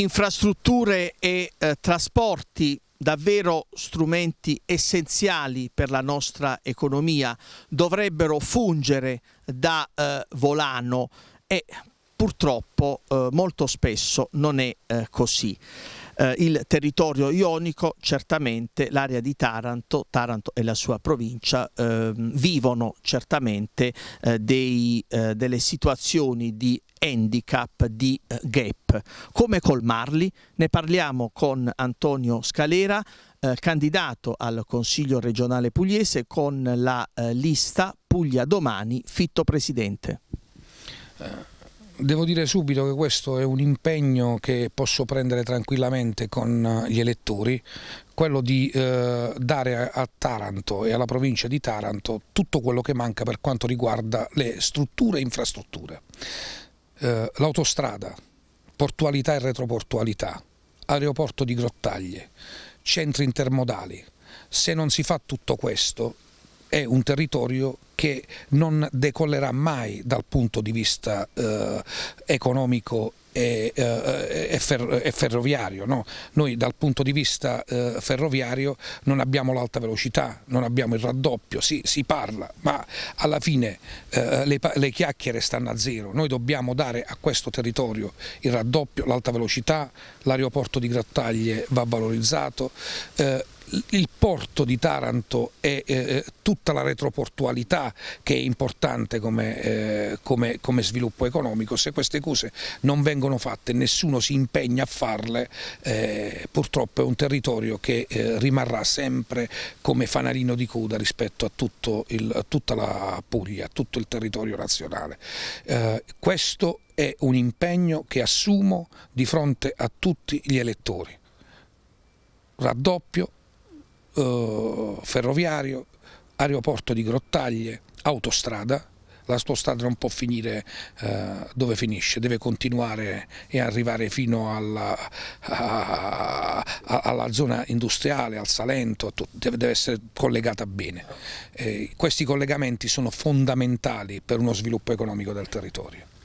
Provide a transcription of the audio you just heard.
infrastrutture e eh, trasporti davvero strumenti essenziali per la nostra economia dovrebbero fungere da eh, volano e purtroppo eh, molto spesso non è eh, così. Eh, il territorio ionico, certamente l'area di Taranto, Taranto e la sua provincia, ehm, vivono certamente eh, dei, delle situazioni di handicap di eh, gap. Come colmarli? Ne parliamo con Antonio Scalera, eh, candidato al Consiglio regionale pugliese con la eh, lista Puglia Domani, fitto presidente. Eh, devo dire subito che questo è un impegno che posso prendere tranquillamente con eh, gli elettori, quello di eh, dare a Taranto e alla provincia di Taranto tutto quello che manca per quanto riguarda le strutture e infrastrutture. Eh, l'autostrada, portualità e retroportualità, aeroporto di Grottaglie, centri intermodali. Se non si fa tutto questo è un territorio che non decollerà mai dal punto di vista eh, economico è, eh, eh, è, fer, è ferroviario. No? Noi dal punto di vista eh, ferroviario non abbiamo l'alta velocità, non abbiamo il raddoppio, sì, si parla, ma alla fine eh, le, le, chiacchiere stanno a zero. Noi dobbiamo dare a questo territorio il raddoppio, l'alta velocità, l'aeroporto di Grattaglie va valorizzato. Eh, il porto di Taranto e eh, eh, tutta la retroportualità che è importante come, eh, come, come, sviluppo economico, se queste cose non vengono fatte nessuno si impegna a farle, eh, purtroppo è un territorio che eh, rimarrà sempre come fanalino di coda rispetto a, il, a, tutta la Puglia, a tutto il territorio nazionale. Eh, questo è un impegno che assumo di fronte a tutti gli elettori raddoppio eh, ferroviario, aeroporto di Grottaglie, autostrada, l'autostrada non può finire eh, dove finisce, deve continuare e arrivare fino alla, a, a, alla zona industriale, al Salento, deve, deve essere collegata bene. Eh, questi collegamenti sono fondamentali per uno sviluppo economico del territorio.